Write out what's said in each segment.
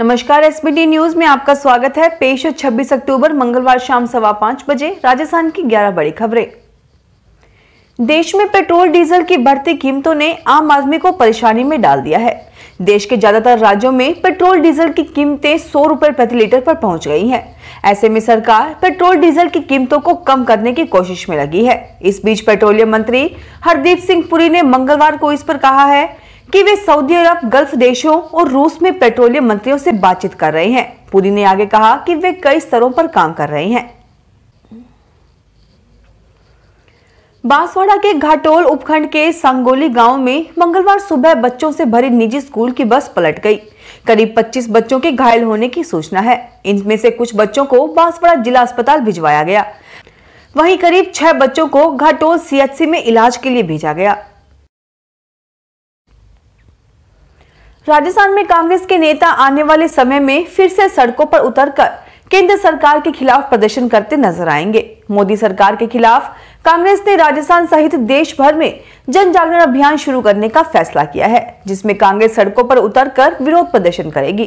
नमस्कार SBT news में आपका स्वागत है पेश है 26 अक्टूबर मंगलवार शाम सवा पांच बजे राजस्थान की 11 बड़ी खबरें देश में पेट्रोल डीजल की बढ़ती कीमतों ने आम आदमी को परेशानी में डाल दिया है देश के ज्यादातर राज्यों में पेट्रोल डीजल की कीमतें सौ रुपए प्रति लीटर पर पहुंच गई हैं। ऐसे में सरकार पेट्रोल डीजल की कीमतों को कम करने की कोशिश में लगी है इस बीच पेट्रोलियम मंत्री हरदीप सिंह पुरी ने मंगलवार को इस पर कहा है कि वे सऊदी अरब गल्फ देशों और रूस में पेट्रोलियम मंत्रियों से बातचीत कर रहे हैं पुरी ने आगे कहा कि वे कई स्तरों पर काम कर रहे हैं बांसवाड़ा के घाटोल उपखंड के संगोली गांव में मंगलवार सुबह बच्चों से भरी निजी स्कूल की बस पलट गई करीब 25 बच्चों के घायल होने की सूचना है इनमें से कुछ बच्चों को बांसवाड़ा जिला अस्पताल भिजवाया गया वहीं करीब छह बच्चों को घाटोल सीएचसी में इलाज के लिए भेजा गया राजस्थान में कांग्रेस के नेता आने वाले समय में फिर से सड़कों पर उतरकर केंद्र सरकार के खिलाफ प्रदर्शन करते नजर आएंगे मोदी सरकार के खिलाफ कांग्रेस ने राजस्थान सहित देश भर में जन जागरण अभियान शुरू करने का फैसला किया है जिसमें कांग्रेस सड़कों पर उतरकर विरोध प्रदर्शन करेगी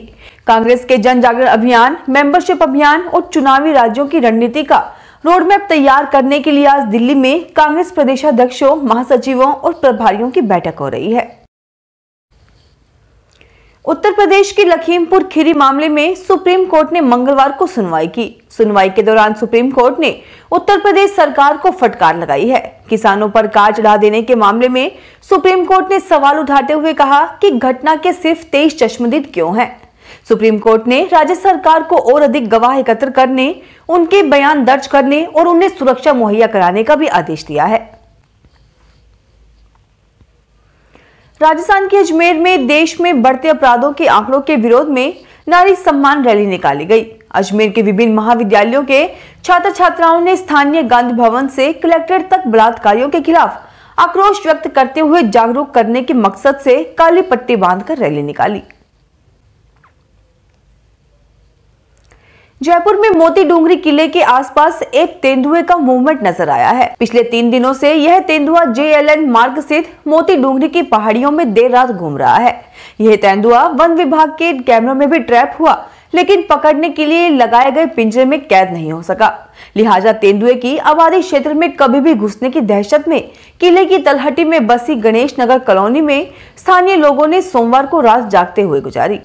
कांग्रेस के जन जागरण अभियान मेंबरशिप अभियान और चुनावी राज्यों की रणनीति का रोडमैप तैयार करने के लिए आज दिल्ली में कांग्रेस प्रदेशाध्यक्षों महासचिवों और प्रभारियों की बैठक हो रही है उत्तर प्रदेश के लखीमपुर खीरी मामले में सुप्रीम कोर्ट ने मंगलवार को सुनवाई की सुनवाई के दौरान सुप्रीम कोर्ट ने उत्तर प्रदेश सरकार को फटकार लगाई है किसानों पर कार चढ़ा देने के मामले में सुप्रीम कोर्ट ने सवाल उठाते हुए कहा कि घटना के सिर्फ तेईस चश्मदीद क्यों हैं? सुप्रीम कोर्ट ने राज्य सरकार को और अधिक गवाह एकत्र करने उनके बयान दर्ज करने और उन्हें सुरक्षा मुहैया कराने का भी आदेश दिया है राजस्थान के अजमेर में देश में बढ़ते अपराधों के आंकड़ों के विरोध में नारी सम्मान रैली निकाली गई अजमेर के विभिन्न महाविद्यालयों के छात्र छात्राओं ने स्थानीय गांधी भवन से कलेक्टर तक बलात्कारियों के खिलाफ आक्रोश व्यक्त करते हुए जागरूक करने के मकसद से काली पट्टी बांधकर रैली निकाली जयपुर में मोती डूंगरी किले के आसपास एक तेंदुए का मूवमेंट नजर आया है पिछले तीन दिनों से यह तेंदुआ जेएलएन मार्ग स्थित मोती डूंगरी की पहाड़ियों में देर रात घूम रहा है यह तेंदुआ वन विभाग के कैमरों में भी ट्रैप हुआ लेकिन पकड़ने के लिए लगाए गए पिंजरे में कैद नहीं हो सका लिहाजा तेंदुए की आबादी क्षेत्र में कभी भी घुसने की दहशत में किले की तलहटी में बसी गणेश नगर कॉलोनी में स्थानीय लोगों ने सोमवार को रात जागते हुए गुजारी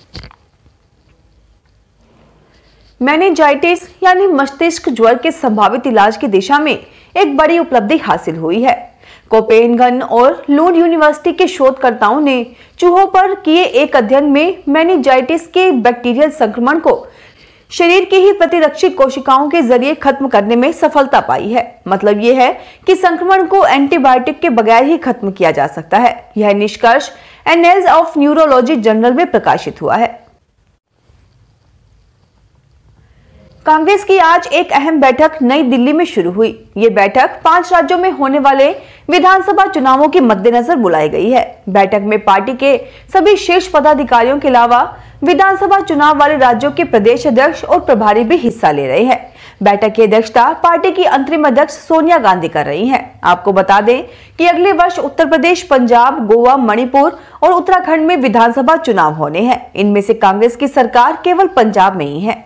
मैनेजाइटिस यानी मस्तिष्क ज्वर के संभावित इलाज की दिशा में एक बड़ी उपलब्धि हासिल हुई है कोपेनगन और लूड यूनिवर्सिटी के शोधकर्ताओं ने चूहों पर किए एक अध्ययन में मैनेजाइटिस के बैक्टीरियल संक्रमण को शरीर की ही प्रतिरक्षित कोशिकाओं के जरिए खत्म करने में सफलता पाई है मतलब ये है कि संक्रमण को एंटीबायोटिक के बगैर ही खत्म किया जा सकता है यह निष्कर्ष एनएल ऑफ न्यूरोलॉजी जर्नल में प्रकाशित हुआ है कांग्रेस की आज एक अहम बैठक नई दिल्ली में शुरू हुई ये बैठक पांच राज्यों में होने वाले विधानसभा चुनावों के मद्देनजर बुलाई गई है बैठक में पार्टी के सभी शीर्ष पदाधिकारियों के अलावा विधानसभा चुनाव वाले राज्यों के प्रदेश अध्यक्ष और प्रभारी भी हिस्सा ले रहे हैं बैठक की अध्यक्षता पार्टी की अंतरिम अध्यक्ष सोनिया गांधी कर रही हैं। आपको बता दें कि अगले वर्ष उत्तर प्रदेश पंजाब गोवा मणिपुर और उत्तराखंड में विधानसभा चुनाव होने हैं इनमें से कांग्रेस की सरकार केवल पंजाब में ही है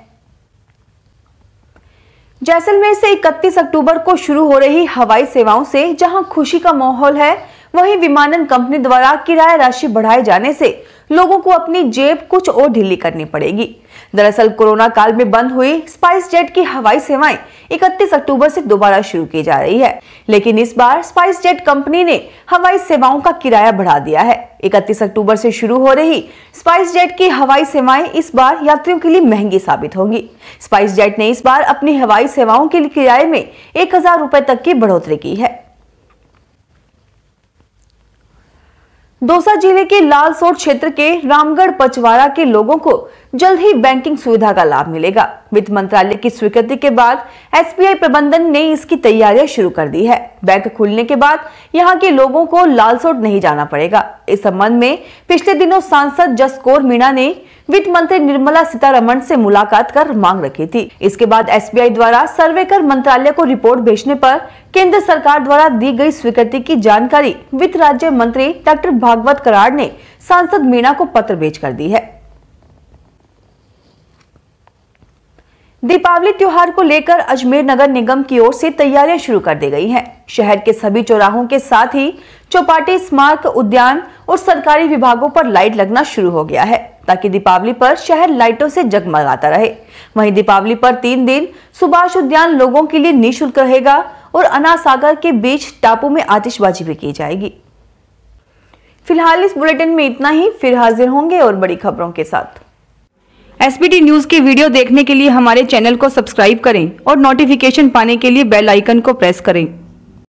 जैसलमेर से 31 अक्टूबर को शुरू हो रही हवाई सेवाओं से जहां खुशी का माहौल है वहीं विमानन कंपनी द्वारा किराया राशि बढ़ाए जाने से लोगों को अपनी जेब कुछ और ढीली करनी पड़ेगी दरअसल कोरोना काल में बंद हुई स्पाइस जेट की हवाई सेवाएं 31 अक्टूबर से दोबारा शुरू की जा रही है लेकिन इस बार स्पाइस जेट कंपनी ने हवाई सेवाओं का किराया बढ़ा दिया है 31 अक्टूबर से शुरू हो रही स्पाइस जेट की हवाई सेवाएं इस बार यात्रियों के लिए महंगी साबित होंगी स्पाइस जेट ने इस बार अपनी हवाई सेवाओं के किराए में एक हजार तक की बढ़ोतरी की है दौसा जिले के लालसोर क्षेत्र के रामगढ़ पचवाड़ा के लोगों को जल्द ही बैंकिंग सुविधा का लाभ मिलेगा वित्त मंत्रालय की स्वीकृति के बाद एसबीआई प्रबंधन ने इसकी तैयारियां शुरू कर दी है बैंक खुलने के बाद यहाँ के लोगों को लालसोट नहीं जाना पड़ेगा इस संबंध में पिछले दिनों सांसद जसकोर मीणा ने वित्त मंत्री निर्मला सीतारमन से मुलाकात कर मांग रखी थी इसके बाद एसबीआई द्वारा सर्वे कर मंत्रालय को रिपोर्ट भेजने पर केंद्र सरकार द्वारा दी गई स्वीकृति की जानकारी वित्त राज्य मंत्री डॉक्टर भागवत कराड़ ने सांसद मीणा को पत्र भेज कर दी है दीपावली त्योहार को लेकर अजमेर नगर निगम की ओर से तैयारियां शुरू कर दी गई हैं। शहर के सभी चौराहों के साथ ही चौपाटी स्मारक उद्यान और सरकारी विभागों पर लाइट लगना शुरू हो गया है ताकि दीपावली पर शहर लाइटों से जगमगाता रहे वहीं दीपावली पर तीन दिन सुभाष उद्यान लोगों के लिए निःशुल्क रहेगा और अना सागर के बीच टापू में आतिशबाजी भी की जाएगी फिलहाल इस बुलेटिन में इतना ही फिर हाजिर होंगे और बड़ी खबरों के साथ एसपीटी न्यूज के वीडियो देखने के लिए हमारे चैनल को सब्सक्राइब करें और नोटिफिकेशन पाने के लिए बेल आइकन को प्रेस करें